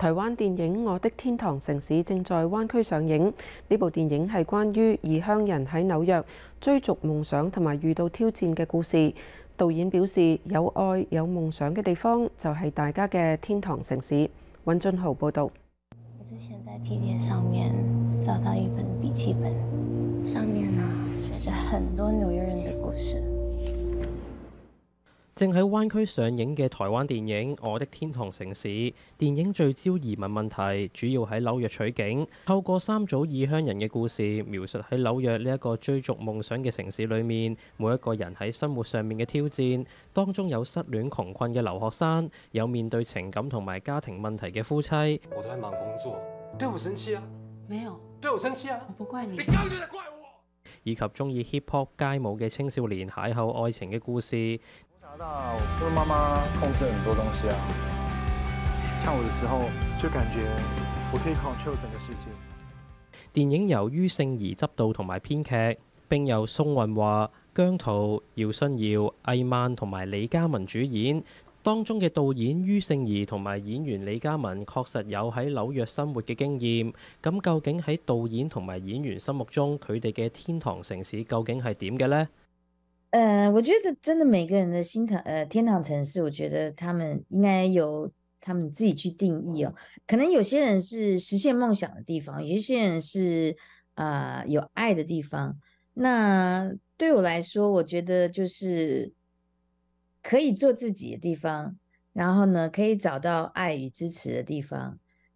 台灣電影《我的天堂城市》正在灣區上映。呢部電影係關於異鄉人喺紐約追逐夢想同埋遇到挑戰嘅故事。導演表示：有愛有夢想嘅地方就係大家嘅天堂城市。尹俊豪報導。我之前在地鐵上面找到一本筆記本，上面呢寫着很多紐約人的故事。正喺灣區上映嘅台灣電影《我的天堂城市》，電影聚焦移民問題，主要喺紐約取景，透過三組異鄉人嘅故事，描述喺紐約呢一個追逐夢想嘅城市裏面，每一個人喺生活上面嘅挑戰，當中有失戀窮困嘅留學生，有面對情感同埋家庭問題嘅夫妻，我都喺忙工作，對我生氣啊？沒有，對我生氣啊？不怪你，你搞咗就怪我，以及中意 hiphop 街舞嘅青少年邂逅愛情嘅故事。到，因为妈妈控制很多东西啊，跳舞的时候就感觉我可以 control 整个世界。电影由于圣儿执导同埋编剧，并由宋韵华、姜涛、姚信尧、魏曼同埋李嘉文主演。当中嘅导演于圣儿同埋演员李嘉文确实有喺纽约生活嘅经验。咁究竟喺导演同埋演员心目中，佢哋嘅天堂城市究竟系点嘅呢？呃，我觉得真的每个人的心堂，呃，天堂城市，我觉得他们应该由他们自己去定义哦。可能有些人是实现梦想的地方，有些人是啊有爱的地方。那对我来说，我觉得就是可以做自己的地方，然后呢，可以找到爱与支持的地方。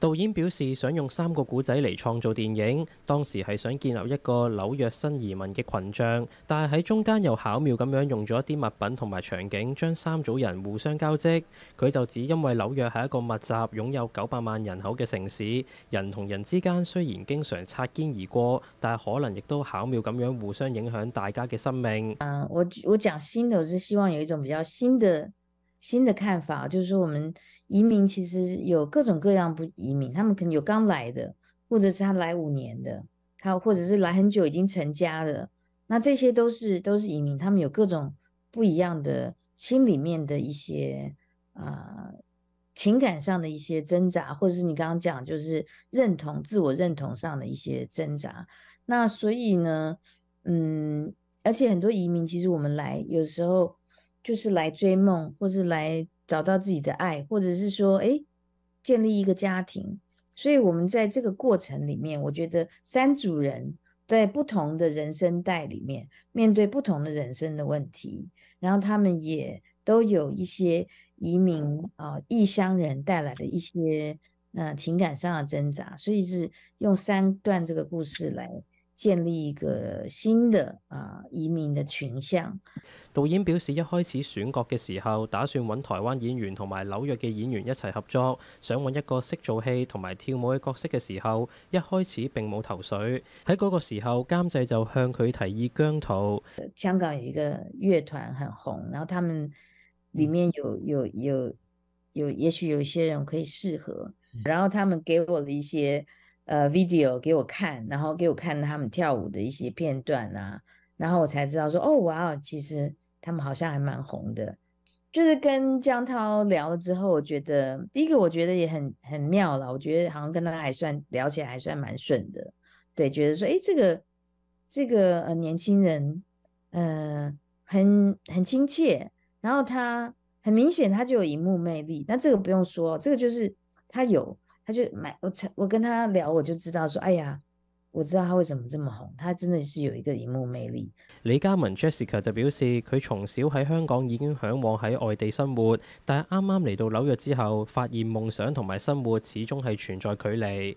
導演表示想用三個古仔嚟創造電影，當時係想建立一個紐約新移民嘅群像，但係喺中間又巧妙咁樣用咗一啲物品同埋場景，將三組人互相交織。佢就指因為紐約係一個密集擁有九百萬人口嘅城市，人同人之間雖然經常擦肩而過，但係可能亦都巧妙咁樣互相影響大家嘅生命。我我講新，就是希望有一種比較新的。新的看法就是说，我们移民其实有各种各样不移民，他们可能有刚来的，或者是他来五年的，他或者是来很久已经成家的，那这些都是都是移民，他们有各种不一样的心里面的一些啊情感上的一些挣扎，或者是你刚刚讲就是认同自我认同上的一些挣扎。那所以呢，嗯，而且很多移民其实我们来有时候。就是来追梦，或是来找到自己的爱，或者是说，哎，建立一个家庭。所以，我们在这个过程里面，我觉得三组人在不同的人生代里面，面对不同的人生的问题，然后他们也都有一些移民啊、异乡人带来的一些嗯情感上的挣扎。所以，是用三段这个故事来。建立一个新的啊移民的群像。導演表示，一開始選角嘅時候，打算揾台灣演員同埋紐約嘅演員一齊合作。想揾一個識做戲同埋跳舞嘅角色嘅時候，一開始並冇头水。喺嗰個時候，監製就向佢提議疆土。香港有一個樂團很紅，然後他们里面有有有有，也許有一些人可以適合。然後他们給我了一些。呃，video 给我看，然后给我看他们跳舞的一些片段啊，然后我才知道说，哦，哇，其实他们好像还蛮红的。就是跟江涛聊了之后，我觉得第一个我觉得也很很妙了，我觉得好像跟他还算聊起来还算蛮顺的。对，觉得说，哎，这个这个呃年轻人，呃，很很亲切，然后他很明显他就有荧幕魅力，那这个不用说，这个就是他有。他就买我我跟他聊，我就知道，说，哎呀，我知道他为什么这么红，他真的是有一个荧幕魅力。李嘉文 Jessica 就表示，佢从小喺香港已经向往喺外地生活，但系啱啱嚟到纽约之后，发现梦想同埋生活始终系存在距离。